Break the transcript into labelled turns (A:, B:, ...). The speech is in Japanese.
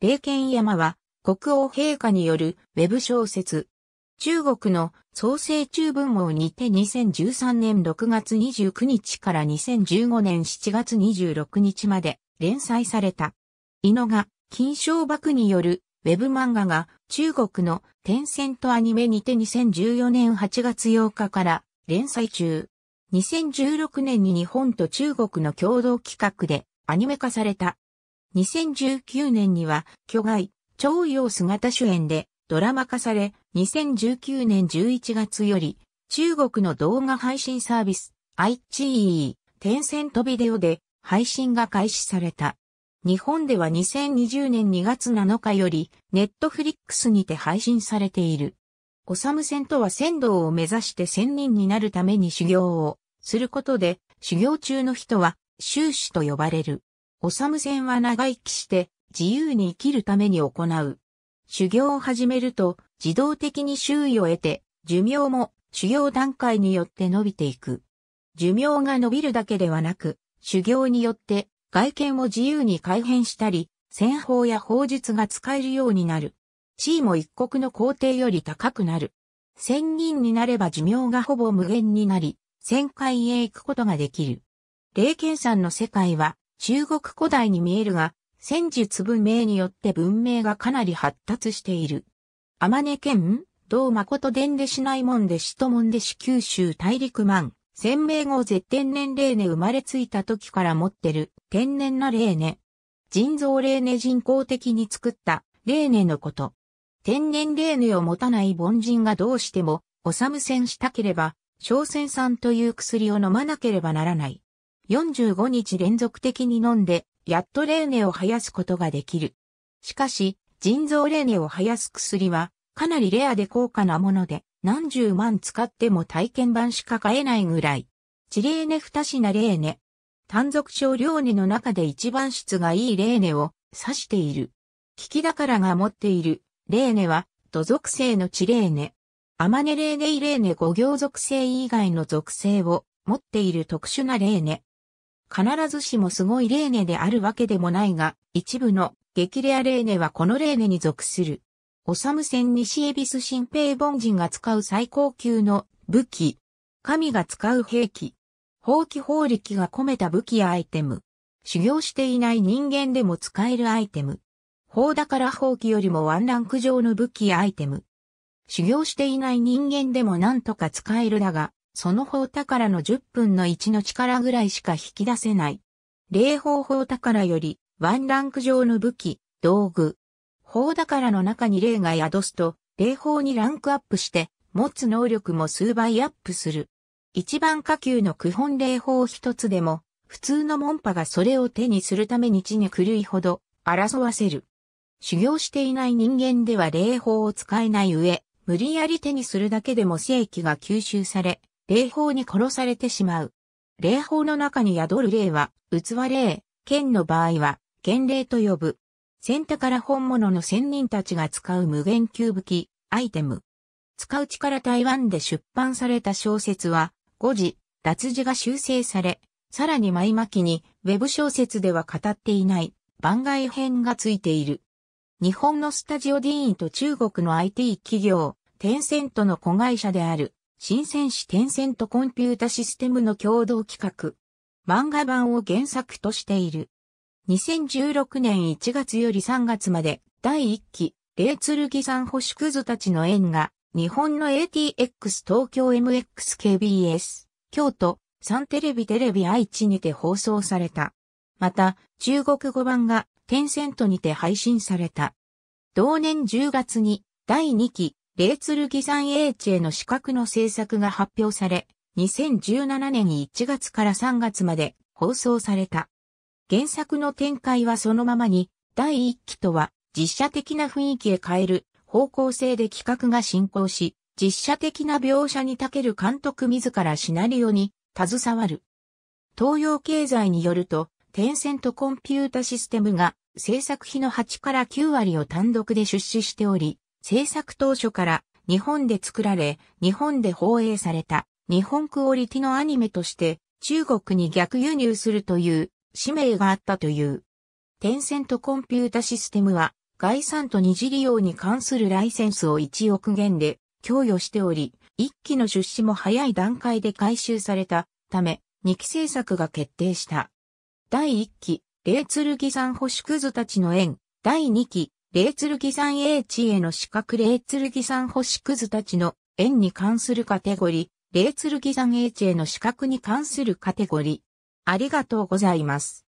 A: 霊剣山は国王陛下によるウェブ小説。中国の創世中文網にて2013年6月29日から2015年7月26日まで連載された。井野が金賞幕によるウェブ漫画が中国のテンセントアニメにて2014年8月8日から連載中。2016年に日本と中国の共同企画でアニメ化された。2019年には、巨外、超陽姿主演でドラマ化され、2019年11月より、中国の動画配信サービス、i q e y i テンセントビデオで配信が開始された。日本では2020年2月7日より、ネットフリックスにて配信されている。おさむ戦とは仙道を目指して仙人になるために修行をすることで、修行中の人は、修士と呼ばれる。おさむ戦は長生きして自由に生きるために行う。修行を始めると自動的に周囲を得て寿命も修行段階によって伸びていく。寿命が伸びるだけではなく、修行によって外見を自由に改変したり、戦法や法術が使えるようになる。地位も一国の皇帝より高くなる。仙人になれば寿命がほぼ無限になり、仙界へ行くことができる。霊剣山の世界は、中国古代に見えるが、戦術文明によって文明がかなり発達している。天根県、道誠伝でしないもんでしとんでし九州大陸万、鮮明号絶天然霊根生まれついた時から持ってる天然な霊根。人造霊根人工的に作った霊根のこと。天然霊根を持たない凡人がどうしても、おさむせんしたければ、小仙酸という薬を飲まなければならない。45日連続的に飲んで、やっとレーネを生やすことができる。しかし、腎臓レーネを生やす薬は、かなりレアで高価なもので、何十万使っても体験版しか買えないぐらい。チレーネ二品レーネ。単属症量ネの中で一番質がいいレーネを指している。聞きだからが持っているレーネは土属性のチレーネ。アマネレーネイレーネ五行属性以外の属性を持っている特殊なレーネ。必ずしもすごいレーネであるわけでもないが、一部の激レアレーネはこのレーネに属する。オサム戦西エビス新兵凡人が使う最高級の武器。神が使う兵器。法棄法力が込めた武器やアイテム。修行していない人間でも使えるアイテム。法だから法器よりもワンランク上の武器やアイテム。修行していない人間でも何とか使えるだが、その宝宝の10分の1の力ぐらいしか引き出せない。霊宝宝宝より、ワンランク上の武器、道具。宝宝の中に霊が宿すと、霊宝にランクアップして、持つ能力も数倍アップする。一番下級の基本霊宝一つでも、普通の門派がそれを手にするために地に狂いほど争わせる。修行していない人間では霊法を使えない上、無理やり手にするだけでも正規が吸収され、霊峰に殺されてしまう。霊峰の中に宿る霊は、器霊、剣の場合は、剣霊と呼ぶ。先手から本物の仙人たちが使う無限級武器、アイテム。使う力台湾で出版された小説は、誤字、脱字が修正され、さらに前巻きに、ウェブ小説では語っていない、番外編がついている。日本のスタジオディーンと中国の IT 企業、テンセントの子会社である、深テンセントとコンピュータシステムの共同企画。漫画版を原作としている。2016年1月より3月まで第1期、霊剣さん星屑たちの縁が、日本の ATX 東京 MXKBS、京都、サンテレビテレビ愛知にて放送された。また、中国語版が、テンセントにて配信された。同年10月に、第2期、レーツルギサンエーチの資格の制作が発表され、2017年1月から3月まで放送された。原作の展開はそのままに、第1期とは実写的な雰囲気へ変える方向性で企画が進行し、実写的な描写に長ける監督自らシナリオに携わる。東洋経済によると、テンセントコンピュータシステムが制作費の8から9割を単独で出資しており、制作当初から日本で作られ、日本で放映された日本クオリティのアニメとして中国に逆輸入するという使命があったという。テンセントコンピュータシステムは概算と二次利用に関するライセンスを1億元で供与しており、一期の出資も早い段階で回収されたため、2期制作が決定した。第1期、霊剣山保宿図たちの縁、第2期、レツルギ山英知への資格レツギザ山星屑たちの縁に関するカテゴリー、ツルギ山英知への資格に関するカテゴリー。ありがとうございます。